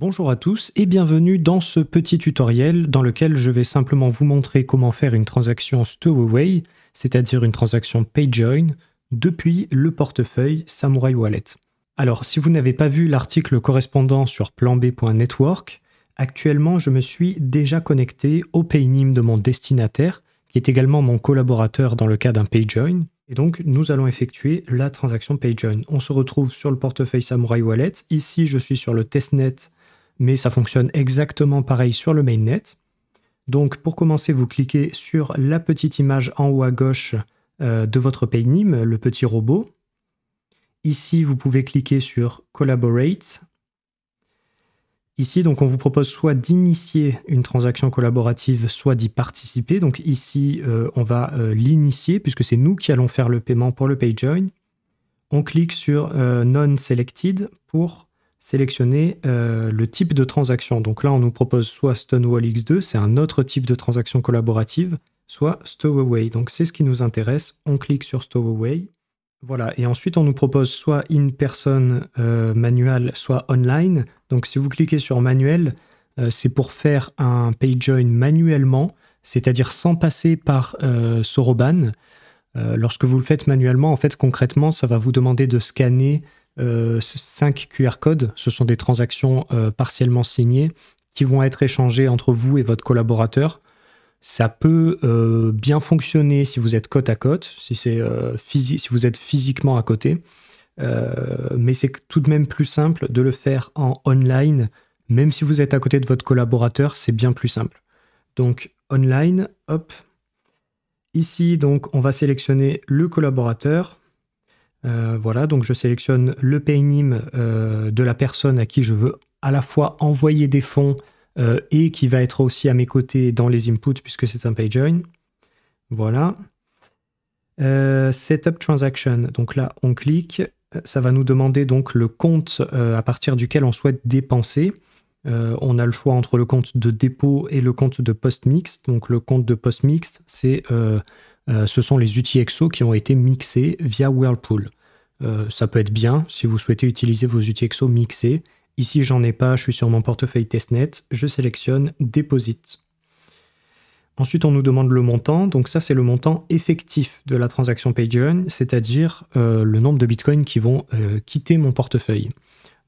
Bonjour à tous et bienvenue dans ce petit tutoriel dans lequel je vais simplement vous montrer comment faire une transaction stowaway, c'est-à-dire une transaction PayJoin, depuis le portefeuille Samurai Wallet. Alors si vous n'avez pas vu l'article correspondant sur planb.network, actuellement je me suis déjà connecté au PayNim de mon destinataire, qui est également mon collaborateur dans le cas d'un PayJoin, et donc, nous allons effectuer la transaction PayJoin. On se retrouve sur le portefeuille Samurai Wallet. Ici, je suis sur le testnet mais ça fonctionne exactement pareil sur le mainnet. Donc pour commencer, vous cliquez sur la petite image en haut à gauche euh, de votre PayNim, le petit robot. Ici, vous pouvez cliquer sur Collaborate. Ici, donc, on vous propose soit d'initier une transaction collaborative, soit d'y participer. Donc ici, euh, on va euh, l'initier puisque c'est nous qui allons faire le paiement pour le PayJoin. On clique sur Non Selected pour sélectionner euh, le type de transaction. Donc là, on nous propose soit Stonewall X2, c'est un autre type de transaction collaborative, soit Stowaway. Donc c'est ce qui nous intéresse. On clique sur Stowaway. Voilà, et ensuite on nous propose soit in person euh, manuel, soit online. Donc si vous cliquez sur manuel, euh, c'est pour faire un page join manuellement, c'est-à-dire sans passer par Soroban. lorsque vous le faites manuellement, en fait concrètement, ça va vous demander de scanner 5 euh, QR codes, ce sont des transactions euh, partiellement signées qui vont être échangées entre vous et votre collaborateur. Ça peut euh, bien fonctionner si vous êtes côte à côte, si, vous êtes physiquement à côté. mais c'est tout de même plus simple de le faire en online. Même si vous êtes à côté de votre collaborateur, c'est bien plus simple. Donc online, hop. Ici, donc, on va sélectionner le collaborateur. Euh, voilà, donc je sélectionne le paynim euh, de la personne à qui je veux à la fois envoyer des fonds euh, et qui va être aussi à mes côtés dans les inputs puisque c'est un PayJoin. Voilà. setup transaction. Donc là, on clique. Ça va nous demander donc le compte à partir duquel on souhaite dépenser. on a le choix entre le compte de dépôt et le compte de post-mix. Donc le compte de post-mix, c'est euh, ce sont les outils EXO qui ont été mixés via Whirlpool. Euh, ça peut être bien si vous souhaitez utiliser vos outils EXO mixés. Ici, j'en ai pas, je suis sur mon portefeuille testnet, je sélectionne Deposit. Ensuite, on nous demande le montant. Donc ça, c'est le montant effectif de la transaction PageRun, c'est-à-dire euh, le nombre de bitcoins qui vont quitter mon portefeuille.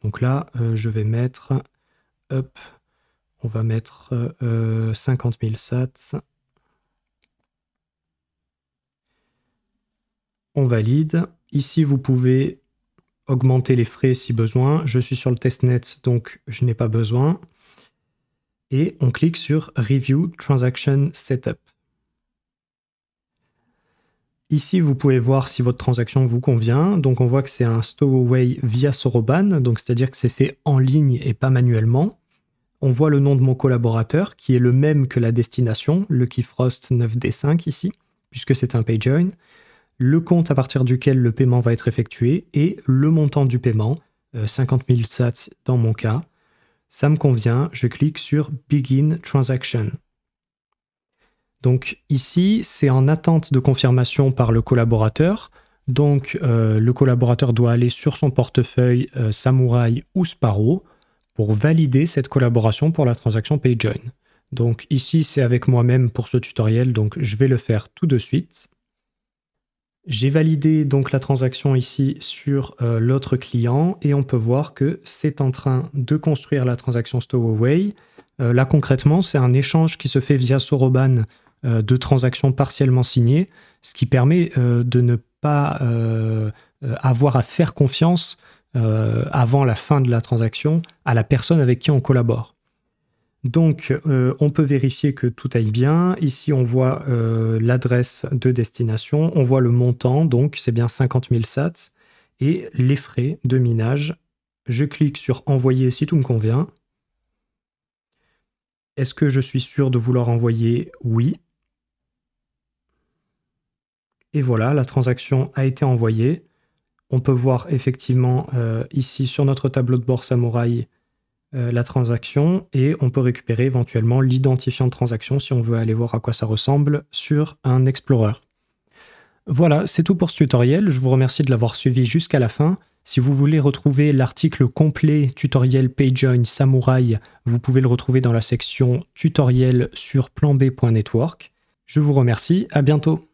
Donc là, je vais mettre, hop, on va mettre 50 000 sats on valide. Ici, vous pouvez augmenter les frais si besoin. Je suis sur le testnet, donc je n'ai pas besoin. Et on clique sur Review Transaction Setup. Ici, vous pouvez voir si votre transaction vous convient. Donc, on voit que c'est un stowaway via Soroban, donc c'est-à-dire que c'est fait en ligne et pas manuellement. On voit le nom de mon collaborateur, qui est le même que la destination, le Keyfrost 9D5 ici, puisque c'est un payjoin le compte à partir duquel le paiement va être effectué et le montant du paiement, 50 euh, 000 sats dans mon cas. Ça me convient, je clique sur Begin Transaction. Donc ici, c'est en attente de confirmation par le collaborateur. Donc euh, le collaborateur doit aller sur son portefeuille euh, Samurai ou Sparrow pour valider cette collaboration pour la transaction PayJoin. Donc ici, c'est avec moi-même pour ce tutoriel, donc je vais le faire tout de suite. J'ai validé donc la transaction ici sur euh, l'autre client et on peut voir que c'est en train de construire la transaction Stowaway. Euh, là concrètement, c'est un échange qui se fait via Soroban euh, de transactions partiellement signées, ce qui permet de ne pas avoir à faire confiance avant la fin de la transaction à la personne avec qui on collabore. Donc, euh, on peut vérifier que tout aille bien. Ici, on voit euh, l'adresse de destination, on voit le montant, donc c'est bien 50 000 SAT et les frais de minage. Je clique sur Envoyer si tout me convient. Est-ce que je suis sûr de vouloir envoyer Oui. Et voilà, la transaction a été envoyée. On peut voir effectivement euh, ici sur notre tableau de bord Samouraï euh, la transaction et on peut récupérer éventuellement l'identifiant de transaction si on veut aller voir à quoi ça ressemble sur un Explorer. Voilà, c'est tout pour ce tutoriel. Je vous remercie de l'avoir suivi jusqu'à la fin. Si vous voulez retrouver l'article complet tutoriel PageJoin Samurai, vous pouvez le retrouver dans la section tutoriel sur planb.network. Je vous remercie, à bientôt.